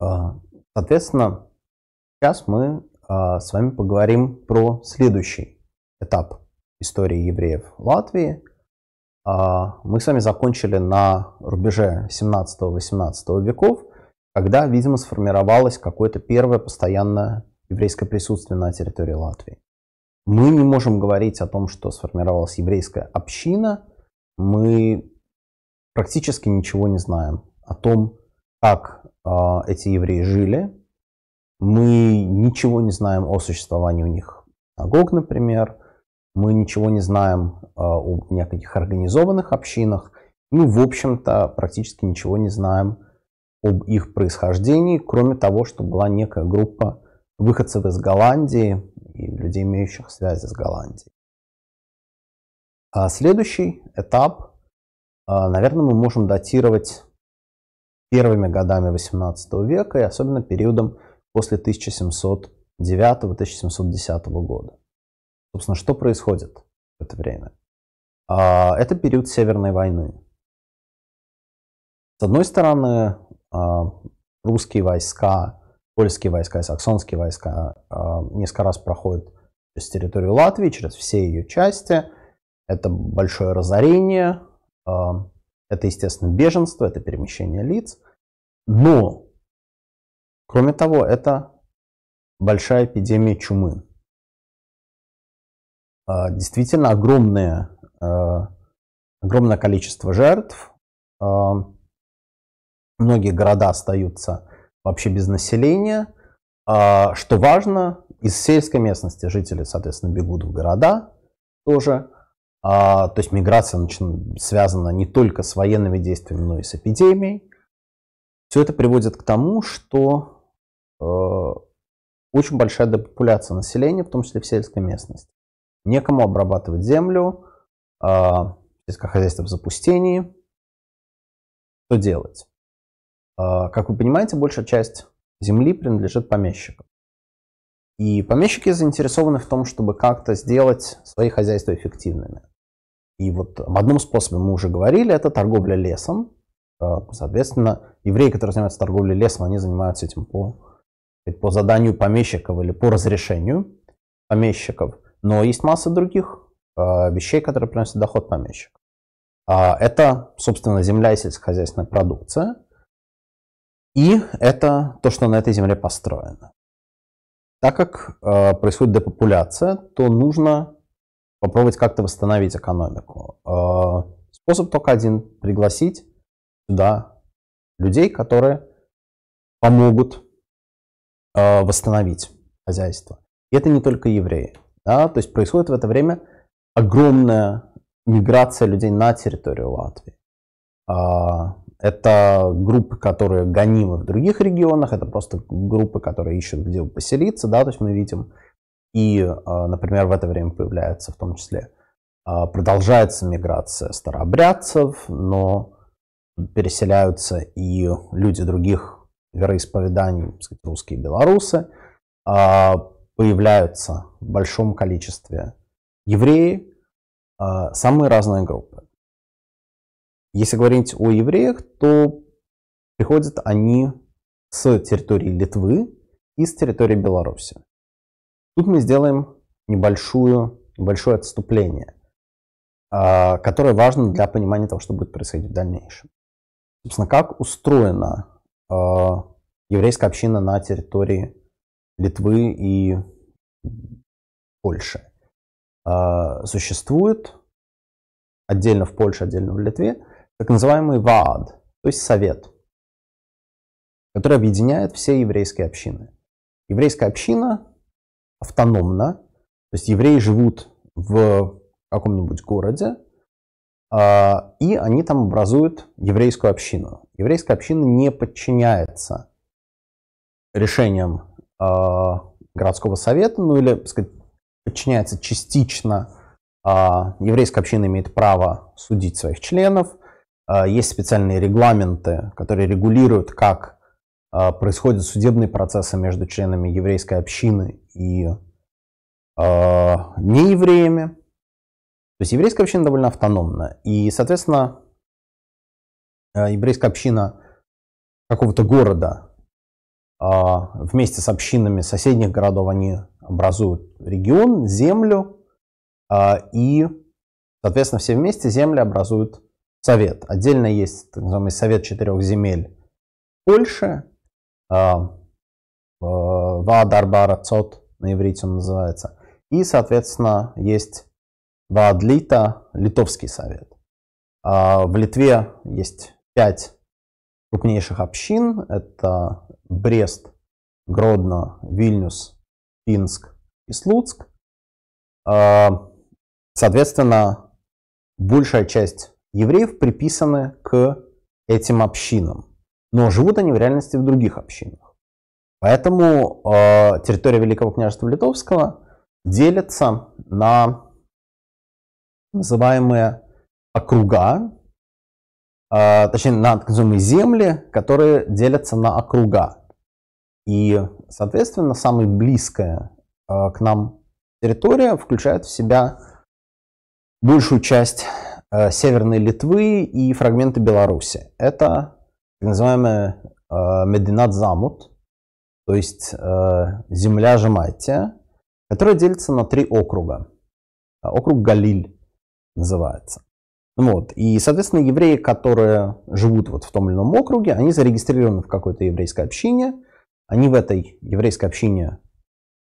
А, соответственно, сейчас мы а, с вами поговорим про следующий этап истории евреев Латвии. А, мы с вами закончили на рубеже 17-18 веков, когда, видимо, сформировалось какое-то первое постоянное еврейское присутствие на территории Латвии. Мы не можем говорить о том, что сформировалась еврейская община. Мы практически ничего не знаем о том, как э, эти евреи жили. Мы ничего не знаем о существовании у них Агог, например. Мы ничего не знаем э, о никаких организованных общинах. Ну, в общем-то, практически ничего не знаем об их происхождении, кроме того, что была некая группа выходцев из Голландии и людей, имеющих связи с Голландией. А следующий этап, а, наверное, мы можем датировать первыми годами XVIII века и особенно периодом после 1709-1710 года. Собственно, что происходит в это время? А, это период Северной войны. С одной стороны, а, русские войска польские войска и саксонские войска а, несколько раз проходят через территорию Латвии, через все ее части. Это большое разорение, а, это, естественно, беженство, это перемещение лиц. Но, кроме того, это большая эпидемия чумы. А, действительно, огромное, огромное количество жертв. Многие города остаются вообще без населения. А, что важно, из сельской местности жители, соответственно, бегут в города тоже. А, то есть миграция начин, связана не только с военными действиями, но и с эпидемией. Все это приводит к тому, что э, очень большая депопуляция населения, в том числе в сельской местности. Некому обрабатывать землю, э, а, сельское хозяйство в запустении. Что делать? А, как вы понимаете, большая часть земли принадлежит помещикам. И помещики заинтересованы в том, чтобы как-то сделать свои хозяйства эффективными. И вот об одном способе мы уже говорили, это торговля лесом. А, соответственно, евреи, которые занимаются торговлей лесом, они занимаются этим по, по заданию помещиков или по разрешению помещиков. Но есть масса других а, вещей, которые приносят доход помещиков. Это, собственно, земля и сельскохозяйственная продукция. И это то, что на этой земле построено. Так как э, происходит депопуляция, то нужно попробовать как-то восстановить экономику. Э, способ только один – пригласить сюда людей, которые помогут э, восстановить хозяйство. И это не только евреи. Да? То есть происходит в это время огромная миграция людей на территорию Латвии. А, это группы, которые гонимы в других регионах, это просто группы, которые ищут, где поселиться, да, то есть мы видим, и, а, например, в это время появляется в том числе, а, продолжается миграция старообрядцев, но переселяются и люди других вероисповеданий, так сказать, русские белорусы, а, появляются в большом количестве евреи, самые разные группы. Если говорить о евреях, то приходят они с территории Литвы и с территории Беларуси. Тут мы сделаем небольшую, небольшое отступление, а, которое важно для понимания того, что будет происходить в дальнейшем. Собственно, как устроена а, еврейская община на территории Литвы и Польши. А, существует отдельно в Польше, отдельно в Литве так называемый Ваад, то есть совет, который объединяет все еврейские общины. Еврейская община автономна, то есть евреи живут в каком-нибудь городе, а, и они там образуют еврейскую общину. Еврейская община не подчиняется решениям а, городского совета, ну или, сказать, подчиняется частично. А, еврейская община имеет право судить своих членов, а, есть специальные регламенты, которые регулируют, как а, происходят судебные процессы между членами еврейской общины и а, неевреями. То есть еврейская община довольно автономна. И, соответственно, еврейская община какого-то города вместе с общинами соседних городов они образуют регион, землю, и, соответственно, все вместе земли образуют совет. Отдельно есть так называемый совет четырех земель Польши, а, а, Ваадарбара на иврите он называется. И, соответственно, есть Ваадлита, Литовский совет. А, в Литве есть пять крупнейших общин. Это Брест, Гродно, Вильнюс, Пинск и Слуцк. Соответственно, большая часть евреев приписаны к этим общинам, но живут они в реальности в других общинах. Поэтому э, территория Великого княжества Литовского делится на называемые округа, э, точнее на так земли, которые делятся на округа. И, соответственно, самая близкая э, к нам территория включает в себя большую часть Э, Северной Литвы и фрагменты Беларуси. Это так называемая э, Мединат Замут, то есть э, земля Жамайтия, которая делится на три округа. Округ Галиль называется. Вот. И, соответственно, евреи, которые живут вот в том или ином округе, они зарегистрированы в какой-то еврейской общине, они в этой еврейской общине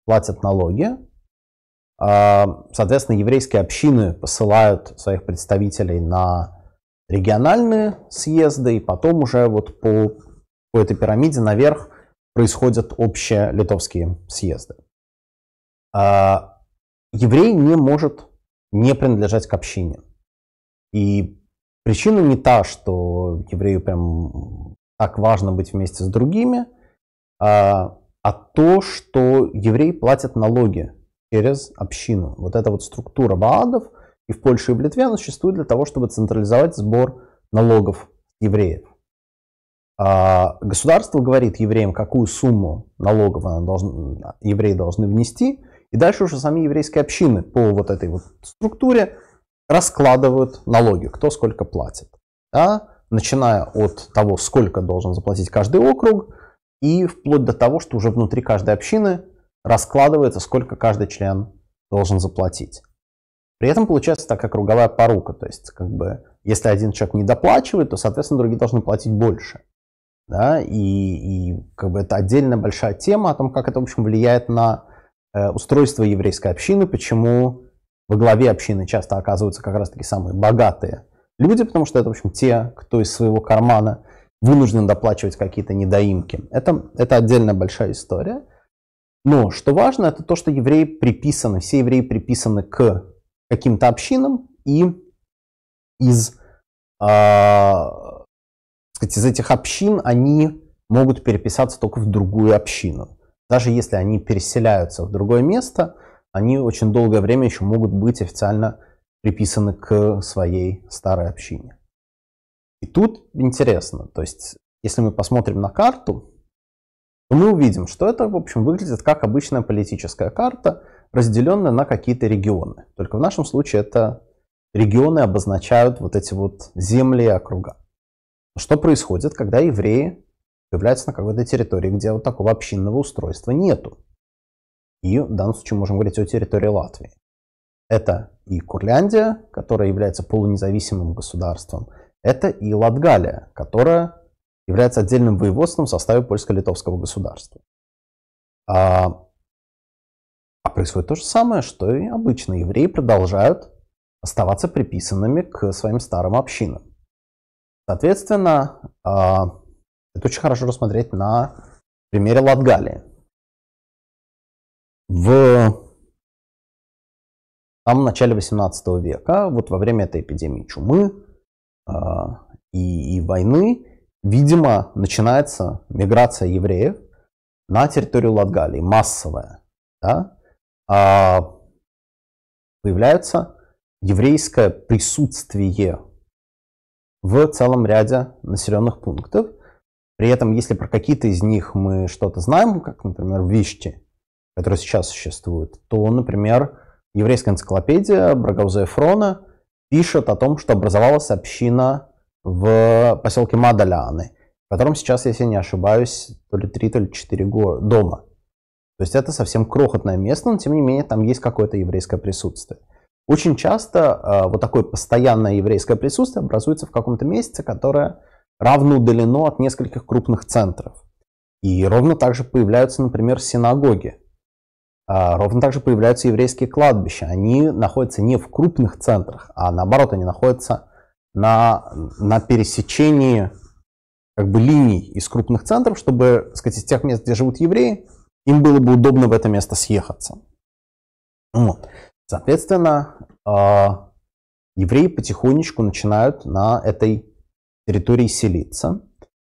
платят налоги, а, соответственно, еврейские общины посылают своих представителей на региональные съезды, и потом уже вот по, по этой пирамиде наверх происходят общие литовские съезды. А, еврей не может не принадлежать к общине. И причина не та, что еврею прям так важно быть вместе с другими, а, а то, что еврей платит налоги через общину. Вот эта вот структура баадов и в Польше, и в Литве она существует для того, чтобы централизовать сбор налогов евреев. А государство говорит евреям, какую сумму налогов она должна, евреи должны внести, и дальше уже сами еврейские общины по вот этой вот структуре раскладывают налоги, кто сколько платит. Да? Начиная от того, сколько должен заплатить каждый округ, и вплоть до того, что уже внутри каждой общины раскладывается, сколько каждый член должен заплатить. При этом получается такая круговая порука, то есть как бы если один человек не доплачивает, то, соответственно, другие должны платить больше. Да? И, и как бы это отдельная большая тема о том, как это, в общем, влияет на э, устройство еврейской общины, почему во главе общины часто оказываются как раз-таки самые богатые люди, потому что это, в общем, те, кто из своего кармана вынужден доплачивать какие-то недоимки. Это, это отдельная большая история. Но что важно, это то, что евреи приписаны, все евреи приписаны к каким-то общинам, и из, э, сказать, из этих общин они могут переписаться только в другую общину. Даже если они переселяются в другое место, они очень долгое время еще могут быть официально приписаны к своей старой общине. И тут интересно, то есть если мы посмотрим на карту, мы увидим, что это, в общем, выглядит как обычная политическая карта, разделенная на какие-то регионы. Только в нашем случае это регионы обозначают вот эти вот земли и округа. Что происходит, когда евреи появляются на какой-то территории, где вот такого общинного устройства нету? И в данном случае можем говорить о территории Латвии. Это и Курляндия, которая является полунезависимым государством, это и Латгалия, которая является отдельным воеводством в составе польско-литовского государства. А, а происходит то же самое, что и обычно. Евреи продолжают оставаться приписанными к своим старым общинам. Соответственно, а, это очень хорошо рассмотреть на примере Латгалии. В самом начале 18 века, вот во время этой эпидемии чумы э, и, и войны, Видимо, начинается миграция евреев на территорию Латгалии, массовая. Да? А появляется еврейское присутствие в целом ряде населенных пунктов. При этом, если про какие-то из них мы что-то знаем, как, например, Вишти, который сейчас существует, то, например, еврейская энциклопедия Брагауза Фрона пишет о том, что образовалась община в поселке Мадаляны, в котором сейчас, если не ошибаюсь, то ли 3, то ли 4 дома. То есть это совсем крохотное место, но тем не менее там есть какое-то еврейское присутствие. Очень часто э, вот такое постоянное еврейское присутствие образуется в каком-то месте, которое равно удалено от нескольких крупных центров. И ровно так же появляются, например, синагоги. Э, ровно так же появляются еврейские кладбища. Они находятся не в крупных центрах, а наоборот, они находятся на, на пересечении как бы линий из крупных центров, чтобы, сказать, из тех мест, где живут евреи, им было бы удобно в это место съехаться. Вот. Соответственно, э, евреи потихонечку начинают на этой территории селиться.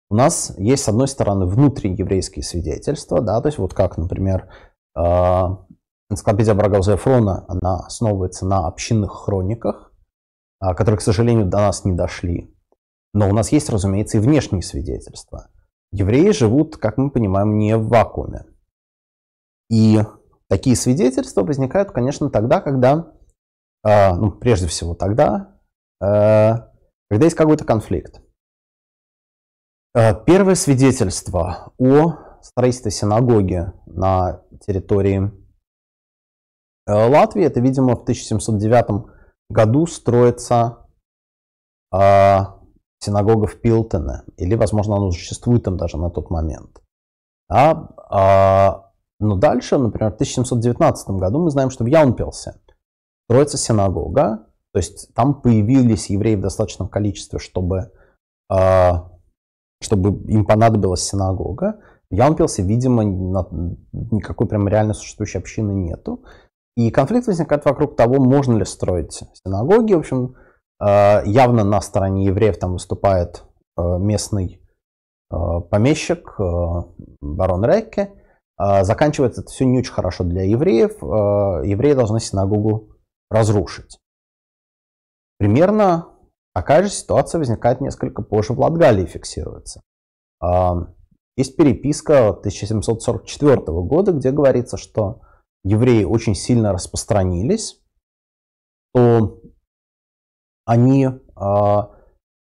У нас есть, с одной стороны, внутриеврейские свидетельства, да, то есть вот как, например, э, энциклопедия Брагауза Фрона, она основывается на общинных хрониках, а, которые, к сожалению, до нас не дошли. Но у нас есть, разумеется, и внешние свидетельства. Евреи живут, как мы понимаем, не в вакууме. И такие свидетельства возникают, конечно, тогда, когда, а, ну, прежде всего тогда, а, когда есть какой-то конфликт. Первое свидетельство о строительстве синагоги на территории э, Латвии, это, видимо, в 1709 году строится э, синагога в Пилтоне, или, возможно, она существует там даже на тот момент. Да? А, но дальше, например, в 1719 году мы знаем, что в Яунпилсе строится синагога, то есть там появились евреи в достаточном количестве, чтобы, э, чтобы им понадобилась синагога. В Яунпилсе, видимо, никакой прям реально существующей общины нету. И конфликт возникает вокруг того, можно ли строить синагоги. В общем, э, явно на стороне евреев там выступает э, местный э, помещик барон Рекке. Заканчивается это все не очень хорошо для евреев. Евреи должны синагогу разрушить. Примерно такая же ситуация возникает несколько позже в Латгалии фиксируется. Есть переписка 1744 года, где говорится, что евреи очень сильно распространились, то они, а,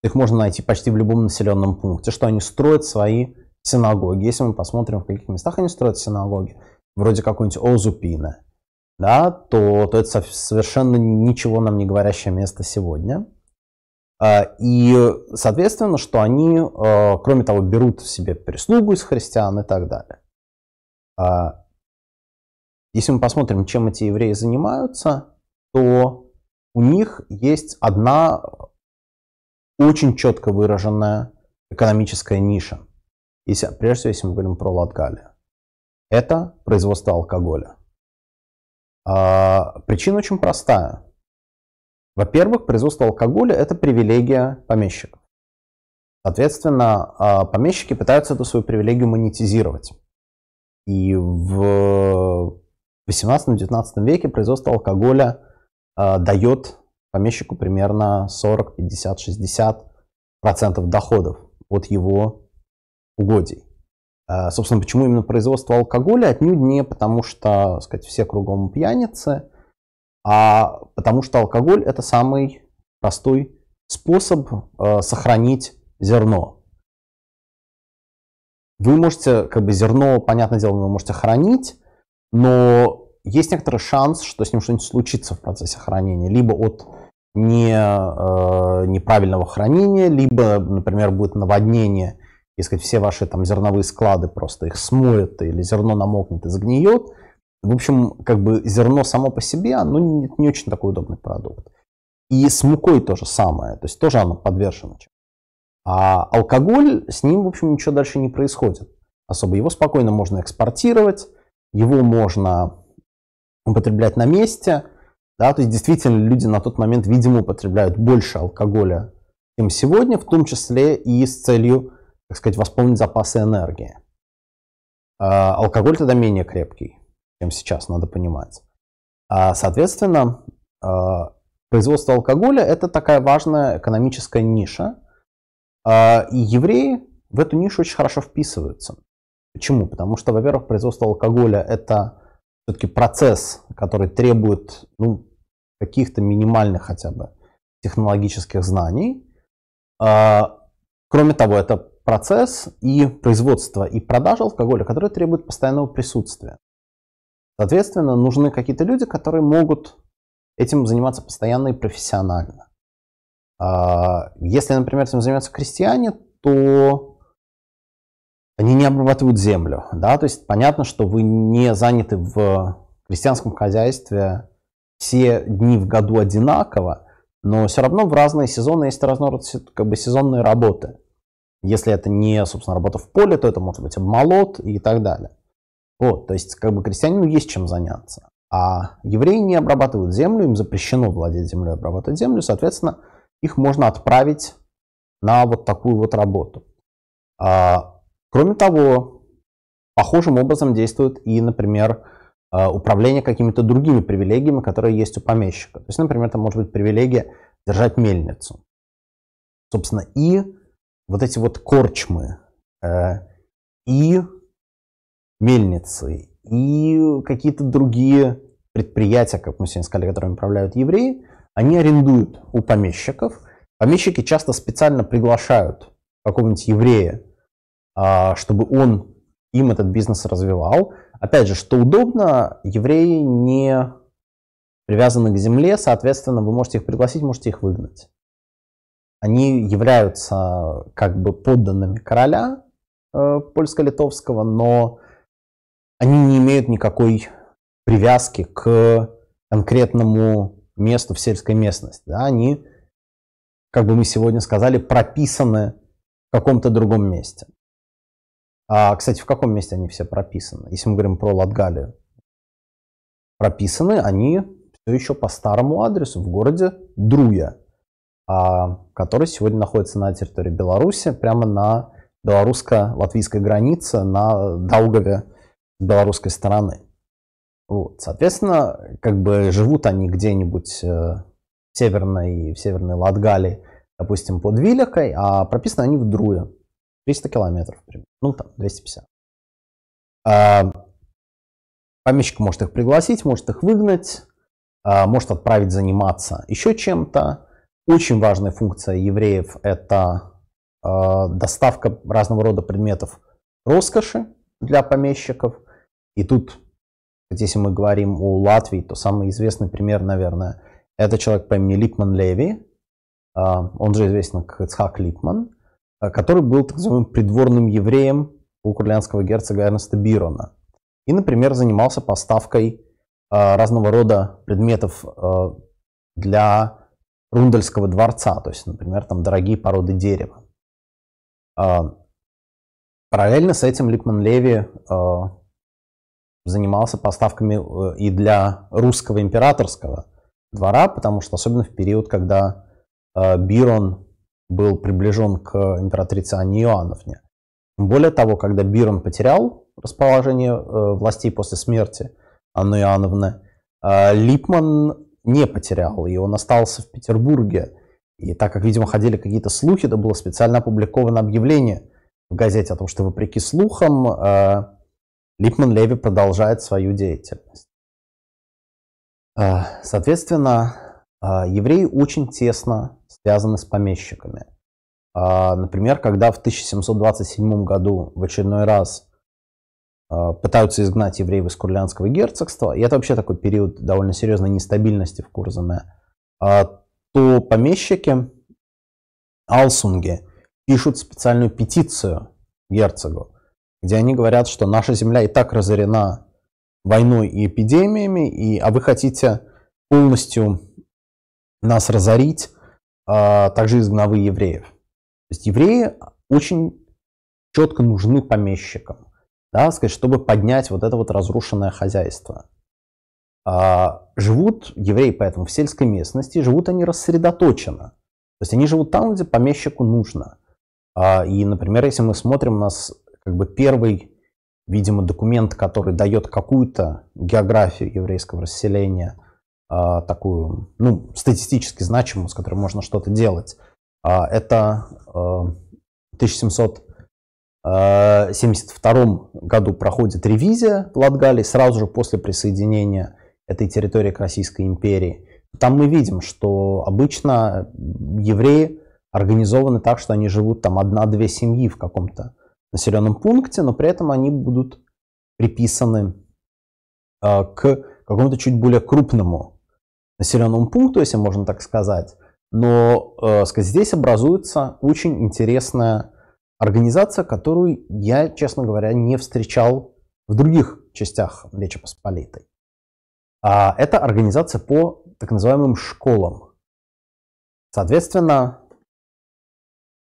их можно найти почти в любом населенном пункте, что они строят свои синагоги. Если мы посмотрим, в каких местах они строят синагоги, вроде какой-нибудь Озупина, да, то, то это совершенно ничего нам не говорящее место сегодня. А, и, соответственно, что они, а, кроме того, берут в себе прислугу из христиан и так далее. Если мы посмотрим, чем эти евреи занимаются, то у них есть одна э, очень четко выраженная экономическая ниша. Если, прежде всего, если мы говорим про Латгалию. Это производство алкоголя. А, причина очень простая. Во-первых, производство алкоголя – это привилегия помещиков. Соответственно, а, помещики пытаются эту свою привилегию монетизировать. И в в 18-19 веке производство алкоголя э, дает помещику примерно 40, 50, 60 процентов доходов от его угодий. Э, собственно, почему именно производство алкоголя? Отнюдь не потому, что сказать, все кругом пьяницы, а потому что алкоголь это самый простой способ э, сохранить зерно. Вы можете, как бы зерно, понятное дело, вы можете хранить, но есть некоторый шанс, что с ним что-нибудь случится в процессе хранения, либо от не, э, неправильного хранения, либо, например, будет наводнение, и сказать, все ваши там зерновые склады просто их смоет, или зерно намокнет и загниет. В общем, как бы зерно само по себе, оно не, не очень такой удобный продукт. И с мукой то же самое, то есть тоже оно подвержено. А алкоголь, с ним, в общем, ничего дальше не происходит особо. Его спокойно можно экспортировать, его можно употреблять на месте, да, то есть действительно люди на тот момент, видимо, употребляют больше алкоголя, чем сегодня, в том числе и с целью, так сказать, восполнить запасы энергии. А алкоголь тогда менее крепкий, чем сейчас, надо понимать. А, соответственно, а, производство алкоголя – это такая важная экономическая ниша, а, и евреи в эту нишу очень хорошо вписываются. Почему? Потому что, во-первых, производство алкоголя – это все-таки процесс, который требует ну, каких-то минимальных хотя бы технологических знаний. А, кроме того, это процесс и производство и продажа алкоголя, который требует постоянного присутствия. Соответственно, нужны какие-то люди, которые могут этим заниматься постоянно и профессионально. А, если, например, этим занимаются крестьяне, то они не обрабатывают землю, да, то есть понятно, что вы не заняты в крестьянском хозяйстве все дни в году одинаково, но все равно в разные сезоны есть разного как бы сезонные работы. Если это не, собственно, работа в поле, то это может быть обмолот и так далее. Вот, то есть как бы крестьянину есть чем заняться. А евреи не обрабатывают землю, им запрещено владеть землей, обрабатывать землю, соответственно, их можно отправить на вот такую вот работу. А Кроме того, похожим образом действует и, например, э, управление какими-то другими привилегиями, которые есть у помещика. То есть, например, это может быть привилегия держать мельницу. Собственно, и вот эти вот корчмы, э, и мельницы, и какие-то другие предприятия, как мы сегодня сказали, которыми управляют евреи, они арендуют у помещиков. Помещики часто специально приглашают какого-нибудь еврея а, чтобы он им этот бизнес развивал. Опять же, что удобно, евреи не привязаны к земле, соответственно, вы можете их пригласить, можете их выгнать. Они являются как бы подданными короля э, польско-литовского, но они не имеют никакой привязки к конкретному месту в сельской местности. Да? Они, как бы мы сегодня сказали, прописаны в каком-то другом месте. А, кстати, в каком месте они все прописаны? Если мы говорим про Латгалию, прописаны они все еще по старому адресу в городе Друя, а, который сегодня находится на территории Беларуси, прямо на белорусско-латвийской границе, на Даугаве с белорусской стороны. Вот. Соответственно, как бы живут они где-нибудь э, в северной, в северной Латгалии, допустим, под Вилякой, а прописаны они в Друе. 300 километров, примерно, ну там 250. помещик может их пригласить, может их выгнать, а, может отправить заниматься еще чем-то. Очень важная функция евреев – это а, доставка разного рода предметов роскоши для помещиков. И тут, если мы говорим о Латвии, то самый известный пример, наверное, это человек по имени Липман Леви, а, он же известен как Ицхак Липман – Э, который был так называемым придворным евреем у курлянского герцога Эрнеста Бирона. И, например, занимался поставкой э, разного рода предметов э, для Рундальского дворца, то есть, например, там дорогие породы дерева. Параллельно с этим Ликман Леви занимался поставками и для русского императорского двора, потому что особенно в период, когда Бирон был приближен к императрице Анне Иоанновне. Более того, когда Бирон потерял расположение э, властей после смерти Анны Иоанновны, э, Липман не потерял, и он остался в Петербурге. И так как, видимо, ходили какие-то слухи, то было специально опубликовано объявление в газете о том, что, вопреки слухам, э, Липман Леви продолжает свою деятельность. Соответственно, евреи очень тесно связаны с помещиками. А, например, когда в 1727 году в очередной раз а, пытаются изгнать евреев из Курлянского герцогства, и это вообще такой период довольно серьезной нестабильности в Курзаме, а, то помещики Алсунги пишут специальную петицию герцогу, где они говорят, что наша земля и так разорена войной и эпидемиями, и, а вы хотите полностью нас разорить, а, также изгнавы евреев. То есть евреи очень четко нужны помещикам, да, сказать, чтобы поднять вот это вот разрушенное хозяйство. А, живут евреи поэтому в сельской местности, живут они рассредоточенно. То есть они живут там, где помещику нужно. А, и, например, если мы смотрим, у нас как бы первый, видимо, документ, который дает какую-то географию еврейского расселения, а, такую, ну, статистически значимую, с которой можно что-то делать. А, это а, в 1772 году проходит ревизия в Латгалии, сразу же после присоединения этой территории к Российской империи. Там мы видим, что обычно евреи организованы так, что они живут там одна-две семьи в каком-то населенном пункте, но при этом они будут приписаны к какому-то чуть более крупному населенному пункту, если можно так сказать. Но э, сказать, здесь образуется очень интересная организация, которую я, честно говоря, не встречал в других частях Речи Посполитой. А это организация по так называемым школам. Соответственно,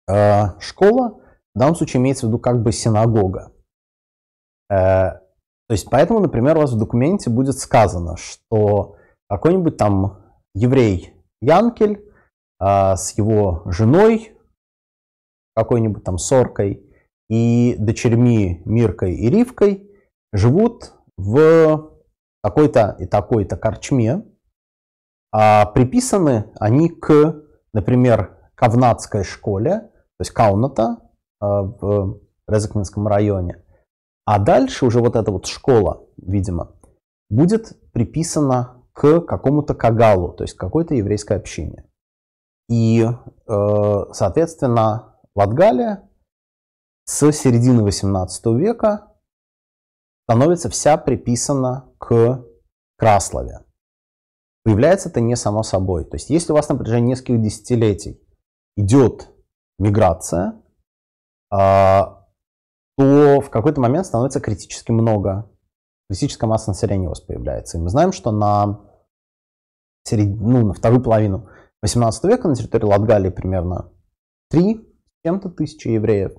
э, школа в данном случае имеется в виду как бы синагога. Э, то есть поэтому, например, у вас в документе будет сказано, что какой-нибудь там еврей Янкель а, с его женой, какой-нибудь там Соркой и дочерьми Миркой и Ривкой живут в такой-то и такой-то корчме, а приписаны они к, например, Кавнатской школе, то есть Кауната а, в Резакнинском районе. А дальше уже вот эта вот школа, видимо, будет приписана к какому-то кагалу, то есть какой-то еврейской общине. И, э, соответственно, Латгалия с середины 18 века становится вся приписана к Краслове. Появляется это не само собой. То есть если у вас на протяжении нескольких десятилетий идет миграция, а, то в какой-то момент становится критически много. Критическая масса населения у вас появляется. И мы знаем, что на серед... ну, на вторую половину 18 века на территории Латгалии примерно 3 чем-то тысячи евреев.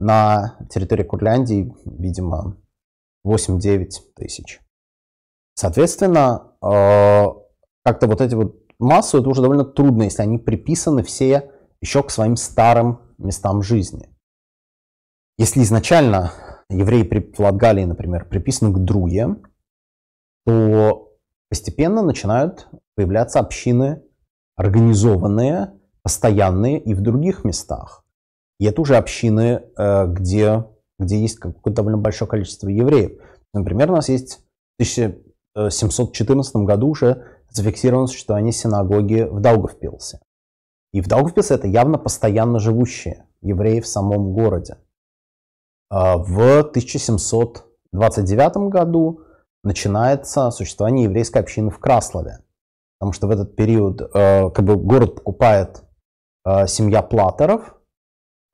На территории Курляндии, видимо, 8-9 тысяч. Соответственно, э, как-то вот эти вот массы, это уже довольно трудно, если они приписаны все еще к своим старым местам жизни. Если изначально евреи в Латгалии, например, приписаны к Друе, то постепенно начинают появляться общины организованные, постоянные и в других местах. И это уже общины, э, где, где есть какое-то довольно большое количество евреев. Например, у нас есть в 1714 э, году уже зафиксировано существование синагоги в Даугавпилсе. И в Даугавпилсе это явно постоянно живущие евреи в самом городе. А в 1729 году начинается существование еврейской общины в Краслове потому что в этот период э, как бы город покупает э, семья платеров.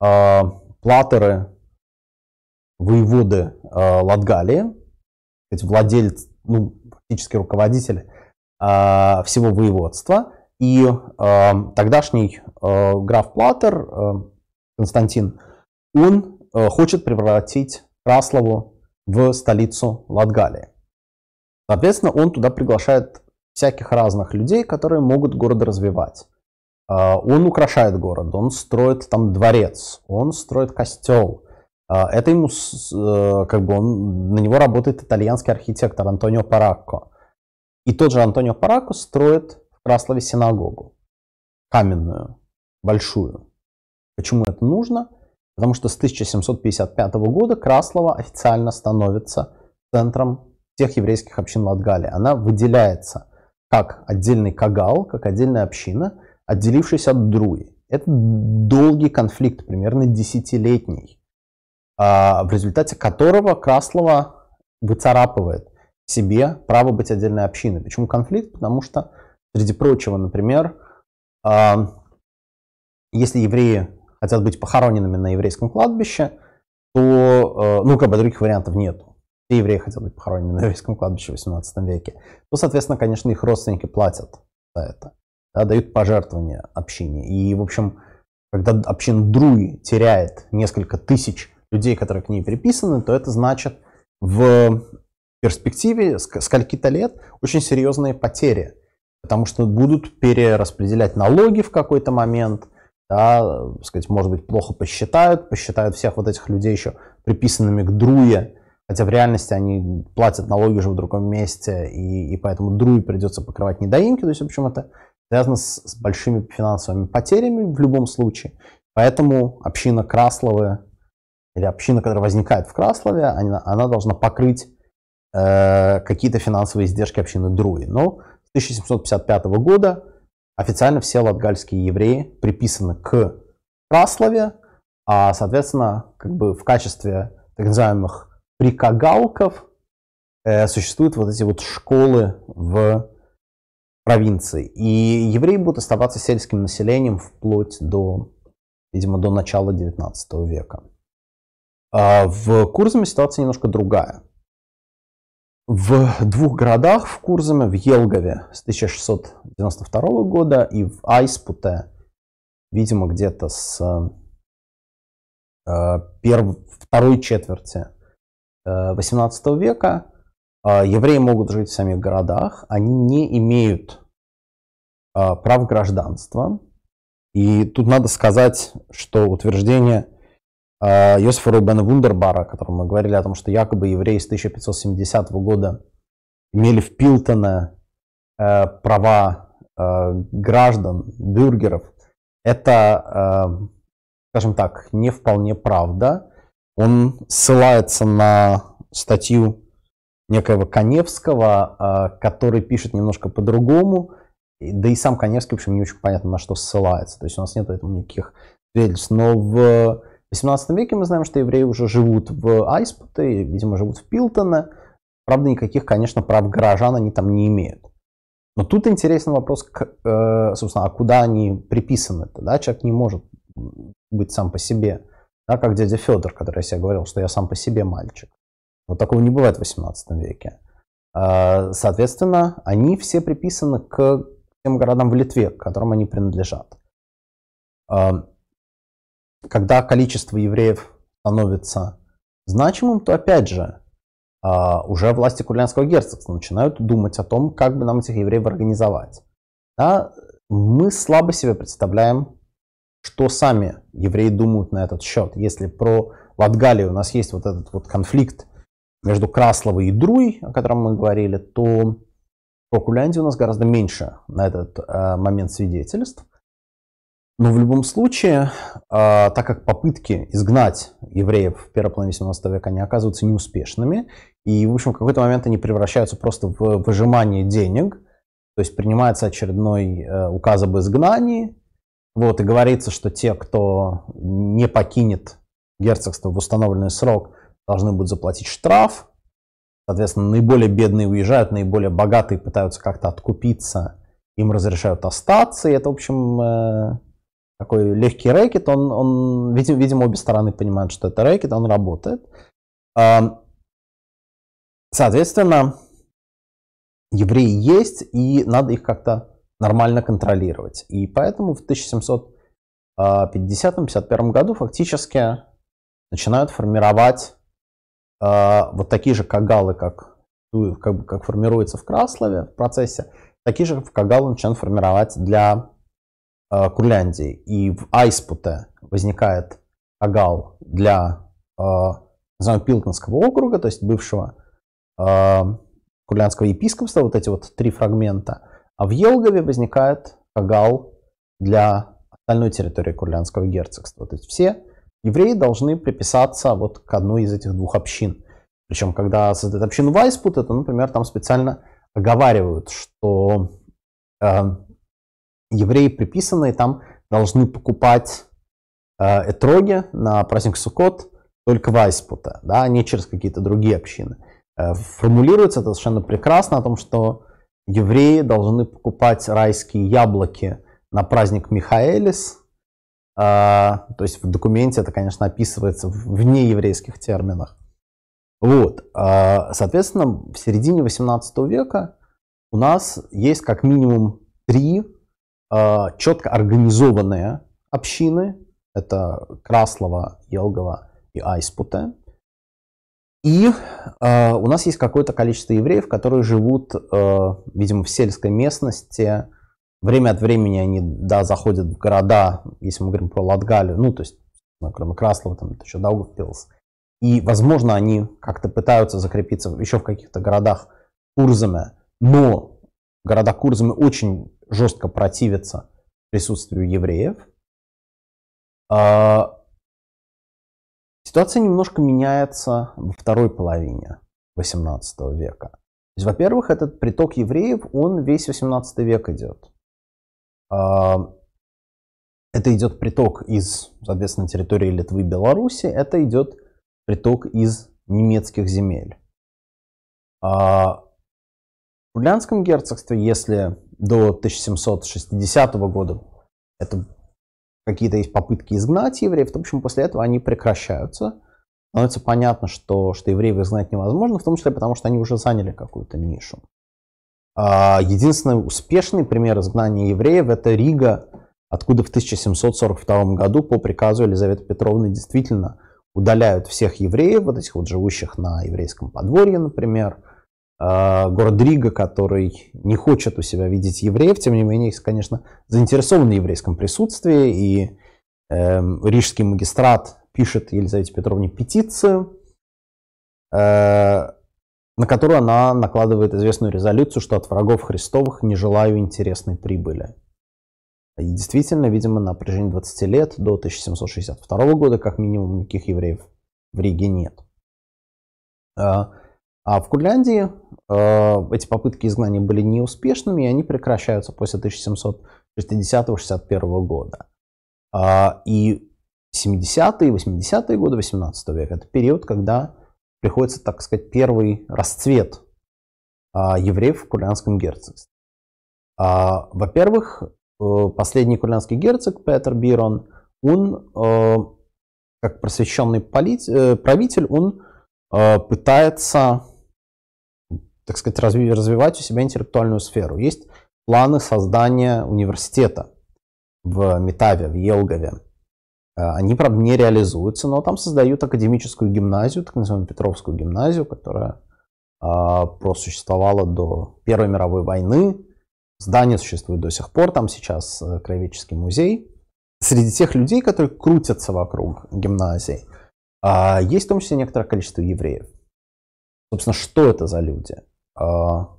Э, платеры воеводы э, Латгалии, кстати, владелец, ну, фактически руководитель э, всего воеводства. И э, тогдашний э, граф Платер, э, Константин, он э, хочет превратить Краслову в столицу Латгалии. Соответственно, он туда приглашает всяких разных людей, которые могут город развивать. А, он украшает город, он строит там дворец, он строит костел. А, это ему, э, как бы, он, на него работает итальянский архитектор Антонио Паракко. И тот же Антонио Паракко строит в Краслове синагогу. Каменную, большую. Почему это нужно? Потому что с 1755 года Краслова официально становится центром всех еврейских общин Латгалии. Она выделяется как отдельный кагал, как отдельная община, отделившись от Друи. Это долгий конфликт, примерно десятилетний, а, в результате которого Краслова выцарапывает себе право быть отдельной общиной. Почему конфликт? Потому что, среди прочего, например, а, если евреи хотят быть похороненными на еврейском кладбище, то, э, ну, как бы других вариантов нет все евреи хотят быть похоронены на еврейском кладбище в 18 веке, то, соответственно, конечно, их родственники платят за это, да, дают пожертвования общине. И, в общем, когда община Друи теряет несколько тысяч людей, которые к ней приписаны, то это значит в перспективе скольки-то лет очень серьезные потери, потому что будут перераспределять налоги в какой-то момент, да, сказать, может быть, плохо посчитают, посчитают всех вот этих людей еще приписанными к Друе, Хотя в реальности они платят налоги уже в другом месте, и, и поэтому друй придется покрывать недоимки. То есть, в общем, это связано с, с большими финансовыми потерями в любом случае. Поэтому община Красловы, или община, которая возникает в Краслове, она, она должна покрыть э, какие-то финансовые издержки общины Друи. Но с 1755 года официально все латгальские евреи приписаны к Краслове, а, соответственно, как бы в качестве так называемых при кагалков э, существуют вот эти вот школы в провинции. И евреи будут оставаться сельским населением вплоть до, видимо, до начала 19 века. А в Курзаме ситуация немножко другая. В двух городах в Курзаме, в Елгове с 1692 года и в Айспуте, видимо, где-то с э, перв... второй четверти 18 э, века а, евреи могут жить в самих городах, они не имеют а, прав гражданства. И тут надо сказать, что утверждение а, Йосифа Рубена Вундербара, о котором мы говорили, о том, что якобы евреи с 1570 года имели в Пилтона э, права э, граждан, бюргеров, это, скажем так, не вполне правда. Он ссылается на статью некоего Коневского, а, который пишет немножко по-другому, да и сам Коневский, в общем, не очень понятно, на что ссылается. То есть у нас нет этого никаких свидетельств. Но в 18 веке мы знаем, что евреи уже живут в Айспуте, видимо, живут в Пилтоне. Правда, никаких, конечно, прав горожан они там не имеют. Но тут интересный вопрос, э, собственно, а куда они приписаны-то? Да? Человек не может быть сам по себе да, как дядя Федор, который я себе говорил, что я сам по себе мальчик. Вот такого не бывает в 18 веке. А, соответственно, они все приписаны к тем городам в Литве, к которым они принадлежат. А, когда количество евреев становится значимым, то опять же а, уже власти Курлянского герцогства начинают думать о том, как бы нам этих евреев организовать. Да? Мы слабо себе представляем что сами евреи думают на этот счет? Если про Латгалию у нас есть вот этот вот конфликт между Красловой и Друй, о котором мы говорили, то про Курляндию у нас гораздо меньше на этот э, момент свидетельств. Но в любом случае, э, так как попытки изгнать евреев в первой половине 17 века, не оказываются неуспешными, и, в общем, в какой-то момент они превращаются просто в выжимание денег, то есть принимается очередной э, указ об изгнании, вот, и говорится, что те, кто не покинет герцогство в установленный срок, должны будут заплатить штраф. Соответственно, наиболее бедные уезжают, наиболее богатые пытаются как-то откупиться, им разрешают остаться. И это, в общем, э, такой легкий рэкет. Он, он, видимо, обе стороны понимают, что это рэкет, он работает. А, соответственно, евреи есть, и надо их как-то нормально контролировать. И поэтому в 1750-51 а, году фактически начинают формировать а, вот такие же кагалы, как, ну, как, как формируется в Краслове в процессе, такие же кагалы начинают формировать для а, Курляндии. И в Айспуте возникает кагал для называемого Пилтонского округа, то есть бывшего курляндского епископства, вот эти вот три фрагмента – а в Елгове возникает кагал для остальной территории Курлянского герцогства. То есть все евреи должны приписаться вот к одной из этих двух общин. Причем, когда создают общину Вайспута, то, например, там специально оговаривают, что э, евреи приписанные там должны покупать э, этроги на праздник Суккот только Вайспута, да, а не через какие-то другие общины. Э, формулируется это совершенно прекрасно о том, что евреи должны покупать райские яблоки на праздник Михаэлис. А, то есть в документе это, конечно, описывается в нееврейских терминах. Вот, а, соответственно, в середине 18 века у нас есть как минимум три а, четко организованные общины. Это Краслова, Елгова и Айспуте. И э, у нас есть какое-то количество евреев, которые живут, э, видимо, в сельской местности. Время от времени они, да, заходят в города, если мы говорим про Латгалию, ну, то есть, ну, кроме Краслова, там это еще Даугавпилс. И, возможно, они как-то пытаются закрепиться еще в каких-то городах Курзами, но города Курзами очень жестко противятся присутствию евреев. А, Ситуация немножко меняется во второй половине XVIII века. во-первых, этот приток евреев, он весь XVIII век идет. А, это идет приток из, соответственно, территории Литвы и Беларуси, это идет приток из немецких земель. А, в Фурлянском герцогстве, если до 1760 года это какие-то есть попытки изгнать евреев, в общем, после этого они прекращаются. Становится понятно, что, что евреев изгнать невозможно, в том числе потому, что они уже заняли какую-то нишу. А, единственный успешный пример изгнания евреев – это Рига, откуда в 1742 году по приказу Елизаветы Петровны действительно удаляют всех евреев, вот этих вот живущих на еврейском подворье, например – Э, город Рига, который не хочет у себя видеть евреев, тем не менее, конечно, заинтересованы в еврейском присутствии, и э, рижский магистрат пишет Елизавете Петровне петицию, э, на которую она накладывает известную резолюцию, что от врагов Христовых не желаю интересной прибыли. И действительно, видимо, на протяжении 20 лет, до 1762 года, как минимум, никаких евреев в Риге нет. А, а в Курляндии э, эти попытки изгнания были неуспешными, и они прекращаются после 1760-61 года. Э, и 70-е, 80-е годы 18 века – это период, когда приходится, так сказать, первый расцвет э, евреев в Курлянском герцогстве. Э, во-первых, э, последний курлянский герцог Петер Бирон, он, э, как просвещенный полит, э, правитель, он э, пытается так сказать, развивать у себя интеллектуальную сферу. Есть планы создания университета в Метаве, в Елгове. Э, они, правда, не реализуются, но там создают академическую гимназию, так называемую Петровскую гимназию, которая а, просуществовала до Первой мировой войны. Здание существует до сих пор, там сейчас э, краеведческий музей. Среди тех людей, которые крутятся вокруг гимназии, а, есть в том числе некоторое количество евреев. Собственно, что это за люди? А,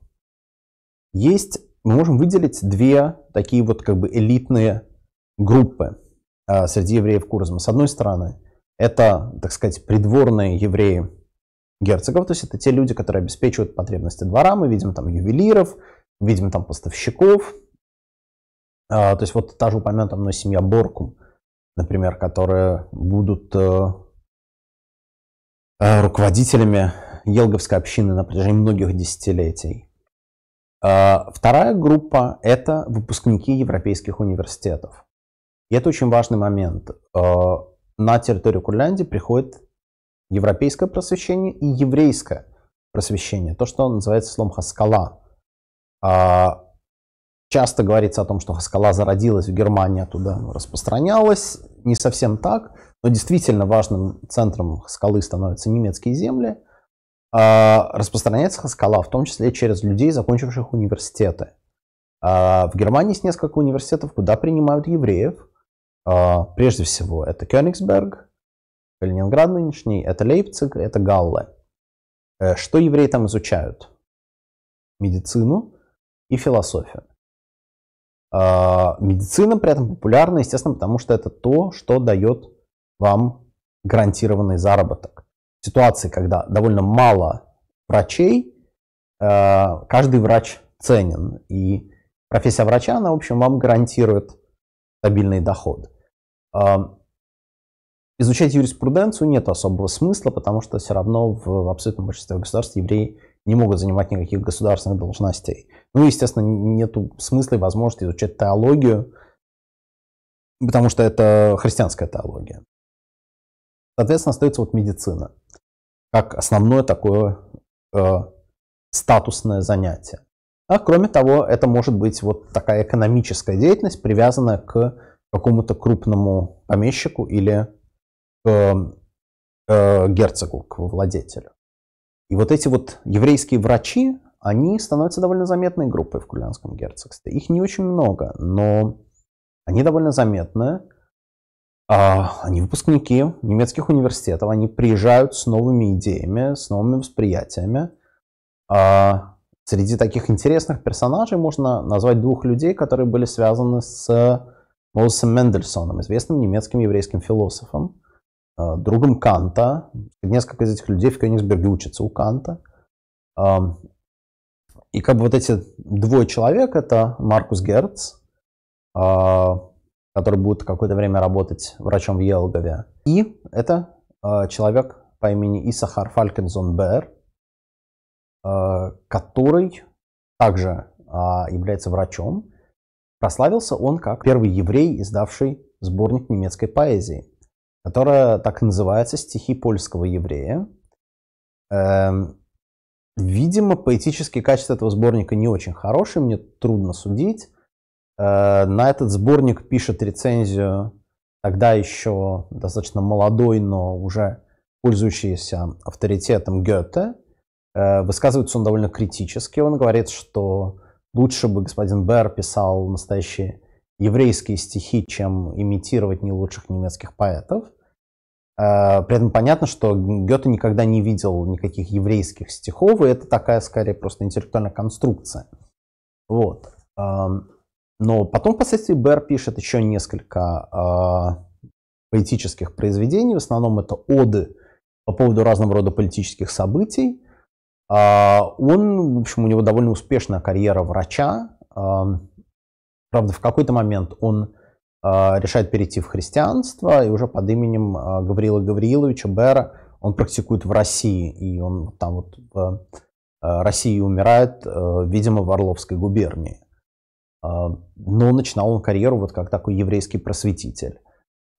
есть, мы можем выделить две такие вот как бы элитные группы а, среди евреев Курзма. С одной стороны, это, так сказать, придворные евреи герцогов, то есть это те люди, которые обеспечивают потребности двора. Мы видим там ювелиров, видим там поставщиков. А, то есть вот та же упомянутая мной семья Боркум, например, которые будут э, э, руководителями елговской общины на протяжении многих десятилетий. А, вторая группа – это выпускники европейских университетов. И это очень важный момент. А, на территорию Курляндии приходит европейское просвещение и еврейское просвещение, то, что называется словом «хаскала». А, часто говорится о том, что Хаскала зародилась в Германии, оттуда распространялась. Не совсем так, но действительно важным центром Хаскалы становятся немецкие земли – а, распространяется хаскала, в том числе через людей, закончивших университеты. А, в Германии есть несколько университетов, куда принимают евреев. А, прежде всего, это Кёнигсберг, Калининград нынешний, это Лейпциг, это Галла. Э, что евреи там изучают? Медицину и философию. Медицина при этом популярна, естественно, потому что это то, что дает вам гарантированный заработок ситуации, когда довольно мало врачей, э, каждый врач ценен. И профессия врача, она, в общем, вам гарантирует стабильный доход. Э, изучать юриспруденцию нет особого смысла, потому что все равно в, абсолютном большинстве государств евреи не могут занимать никаких государственных должностей. Ну и, естественно, нет смысла и возможности изучать теологию, потому что это христианская теология. Соответственно, остается вот медицина как основное такое э, статусное занятие. А кроме того, это может быть вот такая экономическая деятельность, привязанная к какому-то крупному помещику или к э, э герцогу, к владетелю. И вот эти вот еврейские врачи, они становятся довольно заметной группой в Кулянском герцогстве. Их не очень много, но они довольно заметны. А, они выпускники немецких университетов, они приезжают с новыми идеями, с новыми восприятиями. А, среди таких интересных персонажей можно назвать двух людей, которые были связаны с Моусом Мендельсоном, известным немецким еврейским философом, а, другом Канта. Несколько из этих людей в Кёнигсберге учатся у Канта. И как бы вот эти двое человек, это Маркус Герц, который будет какое-то время работать врачом в Елгове. И это э, человек по имени Исахар Фалькензон Бер, э, который также э, является врачом. Прославился он как первый еврей, издавший сборник немецкой поэзии, которая так и называется «Стихи польского еврея». Э, видимо, поэтические качества этого сборника не очень хорошие, мне трудно судить. Э, на этот сборник пишет рецензию тогда еще достаточно молодой, но уже пользующийся авторитетом Гёте. Э, высказывается он довольно критически. Он говорит, что лучше бы господин Бер писал настоящие еврейские стихи, чем имитировать не лучших немецких поэтов. Э, при этом понятно, что Гёте никогда не видел никаких еврейских стихов, и это такая, скорее, просто интеллектуальная конструкция. Вот. Эм, но потом впоследствии Бер пишет еще несколько э, поэтических произведений. В основном это оды по поводу разного рода политических событий. Э, он, в общем, у него довольно успешная карьера врача. Э, правда, в какой-то момент он э, решает перейти в христианство, и уже под именем э, Гаврила Гавриловича Бера он практикует в России. И он там вот в э, России умирает, э, видимо, в Орловской губернии. А, но начинал он карьеру вот как такой еврейский просветитель.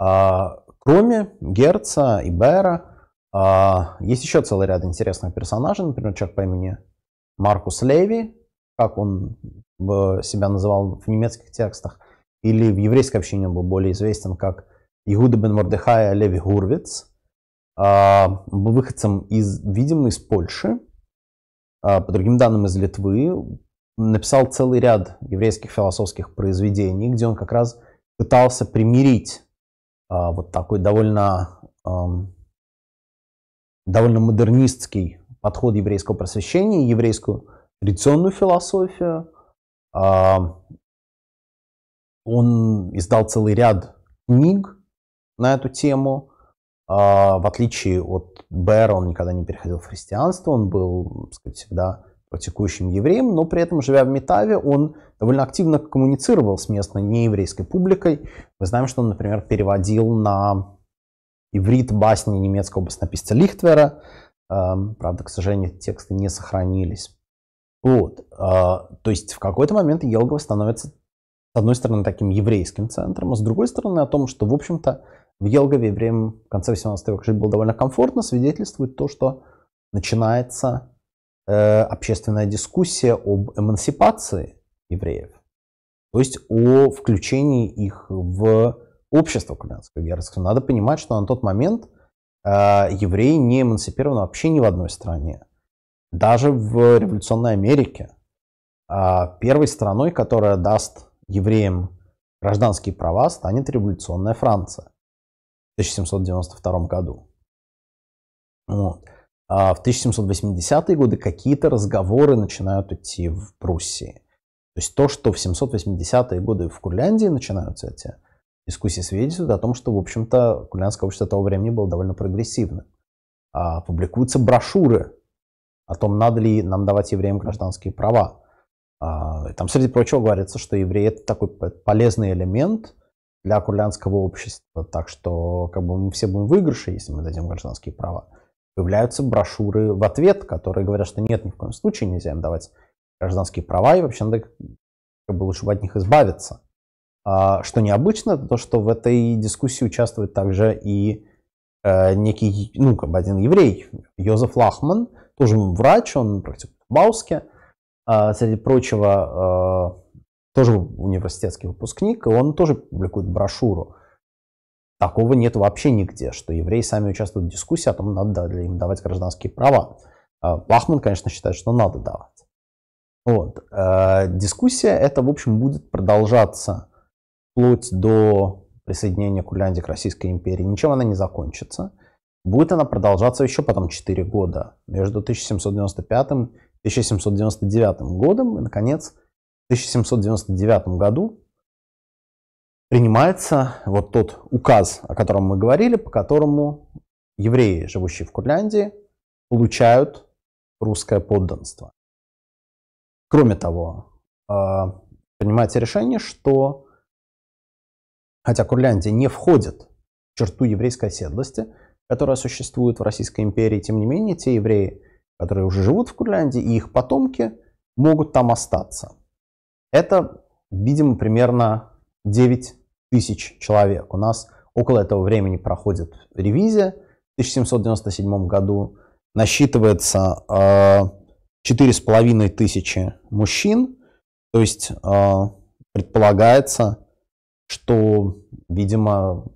А, кроме Герца и Бера, а, есть еще целый ряд интересных персонажей, например, человек по имени Маркус Леви, как он себя называл в немецких текстах, или в еврейской общине он был более известен как Игуда бен Мордехая Леви Гурвиц, выходцем, из, видимо, из Польши, по другим данным, из Литвы, написал целый ряд еврейских философских произведений, где он как раз пытался примирить а, вот такой довольно, а, довольно модернистский подход еврейского просвещения, еврейскую традиционную философию. А, он издал целый ряд книг на эту тему. А, в отличие от Бэра, он никогда не переходил в христианство, он был, так сказать, всегда текущим евреям, но при этом, живя в Метаве, он довольно активно коммуницировал с местной нееврейской публикой. Мы знаем, что он, например, переводил на иврит басни немецкого баснописца Лихтвера. Э, правда, к сожалению, тексты не сохранились. Вот. Э, то есть в какой-то момент Елгова становится, с одной стороны, таким еврейским центром, а с другой стороны, о том, что, в общем-то, в Елгове время в конце 18 века жить было довольно комфортно, свидетельствует то, что начинается Э, общественная дискуссия об эмансипации евреев, то есть о включении их в общество Кубанского герцогства. Надо понимать, что на тот момент э, евреи не эмансипированы вообще ни в одной стране. Даже в революционной Америке а первой страной, которая даст евреям гражданские права, станет революционная Франция в 1792 году. Вот. А, в 1780-е годы какие-то разговоры начинают идти в Пруссии. То есть то, что в 780-е годы в Курляндии начинаются эти дискуссии, свидетельствует о том, что, в общем-то, курляндское общество того времени было довольно прогрессивным. А, публикуются брошюры о том, надо ли нам давать евреям гражданские права. А, там, среди прочего, говорится, что евреи это такой полезный элемент для курляндского общества, так что как бы мы все будем выигрыши, если мы дадим гражданские права появляются брошюры в ответ, которые говорят, что нет, ни в коем случае нельзя им давать гражданские права, и вообще надо как бы лучше от них избавиться. А, что необычно, то что в этой дискуссии участвует также и э, некий, ну, как бы один еврей, Йозеф Лахман, тоже врач, он практикует в Бауске, э, среди прочего, э, тоже университетский выпускник, и он тоже публикует брошюру – Такого нет вообще нигде, что евреи сами участвуют в дискуссии о том, надо ли им давать гражданские права. Лахман, а конечно, считает, что надо давать. Вот. Э, дискуссия это, в общем, будет продолжаться вплоть до присоединения Курляндии к Российской империи. Ничем она не закончится. Будет она продолжаться еще потом 4 года, между 1795 и 1799 годом. И, наконец, в 1799 году принимается вот тот указ, о котором мы говорили, по которому евреи, живущие в Курляндии, получают русское подданство. Кроме того, а, принимается решение, что хотя Курляндия не входит в черту еврейской оседлости, которая существует в Российской империи, тем не менее те евреи, которые уже живут в Курляндии, и их потомки могут там остаться. Это, видимо, примерно 9 тысяч человек. У нас около этого времени проходит ревизия. В 1797 году насчитывается э, четыре с половиной тысячи мужчин. То есть э, предполагается, что, видимо,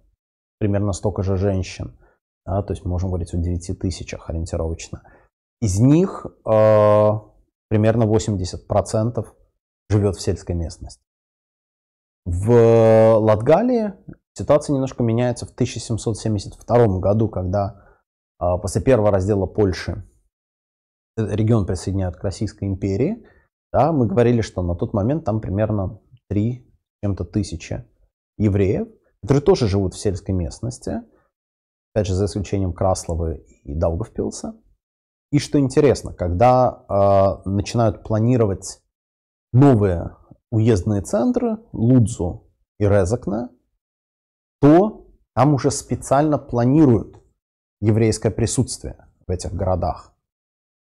примерно столько же женщин. Да, то есть можем говорить о 9 тысячах ориентировочно. Из них э, примерно 80% живет в сельской местности. В Латгалии ситуация немножко меняется в 1772 году, когда а, после первого раздела Польши э, регион присоединяют к Российской империи. Да, мы говорили, что на тот момент там примерно 3 чем-то тысячи евреев, которые тоже живут в сельской местности, опять же, за исключением Краслова и Даугавпилса. И что интересно, когда э, начинают планировать новые уездные центры Лудзу и Резакна, то там уже специально планируют еврейское присутствие в этих городах.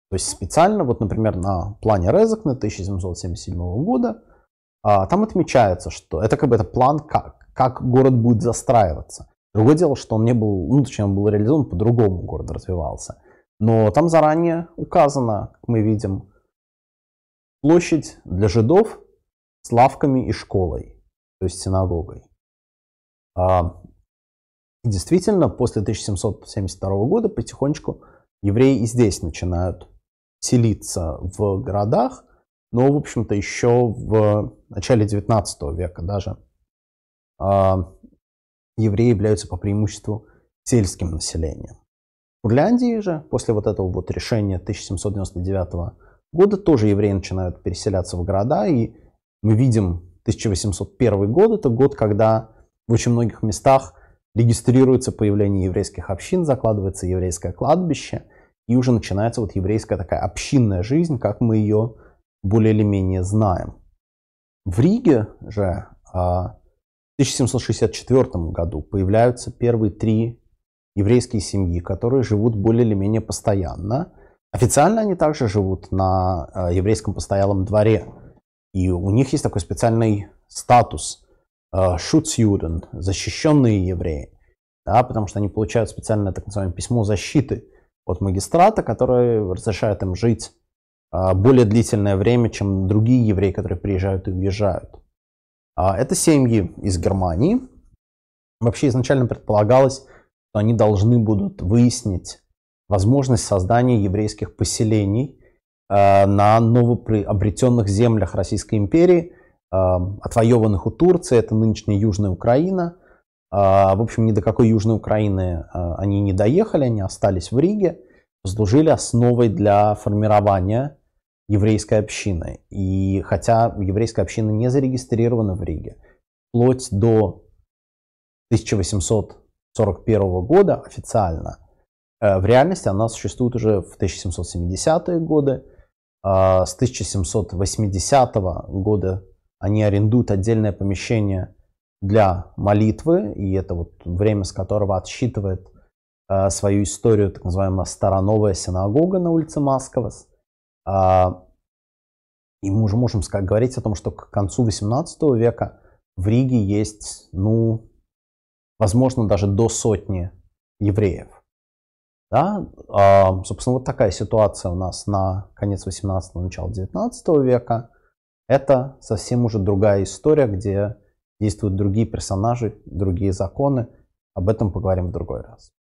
То есть специально, вот, например, на плане Резакна 1777 года а, там отмечается, что это как бы это план, как, как город будет застраиваться. Другое дело, что он не был, ну, точнее, он был реализован по-другому, город развивался. Но там заранее указано, как мы видим, площадь для жидов, с лавками и школой, то есть синагогой. А, и действительно, после 1772 года потихонечку евреи и здесь начинают селиться в городах, но, в общем-то, еще в начале 19 века даже а, евреи являются по преимуществу сельским населением. В Фурляндии же после вот этого вот решения 1799 года тоже евреи начинают переселяться в города, и мы видим 1801 год, это год, когда в очень многих местах регистрируется появление еврейских общин, закладывается еврейское кладбище, и уже начинается вот еврейская такая общинная жизнь, как мы ее более или менее знаем. В Риге же а, в 1764 году появляются первые три еврейские семьи, которые живут более или менее постоянно. Официально они также живут на а, еврейском постоялом дворе, и у них есть такой специальный статус э, Schutzjuden, защищенные евреи, да, потому что они получают специальное так называемое письмо защиты от магистрата, которое разрешает им жить э, более длительное время, чем другие евреи, которые приезжают и уезжают. А, это семьи из Германии. Вообще изначально предполагалось, что они должны будут выяснить возможность создания еврейских поселений Э, на новоприобретенных землях Российской империи, э, отвоеванных у Турции, это нынешняя Южная Украина. Э, в общем, ни до какой Южной Украины они не доехали, они остались в Риге, служили основой для формирования еврейской общины. И хотя еврейская община не зарегистрирована в Риге, вплоть до 1841 года официально – в реальности она существует уже в 1770-е годы, а, с 1780 года они арендуют отдельное помещение для молитвы, и это вот время, с которого отсчитывает а, свою историю так называемая Староновая синагога на улице Масковас. А, и мы уже можем сказать, говорить о том, что к концу 18 века в Риге есть, ну, возможно, даже до сотни евреев. Да? А, собственно, вот такая ситуация у нас на конец 18-го, начало 19 века. Это совсем уже другая история, где действуют другие персонажи, другие законы. Об этом поговорим в другой раз.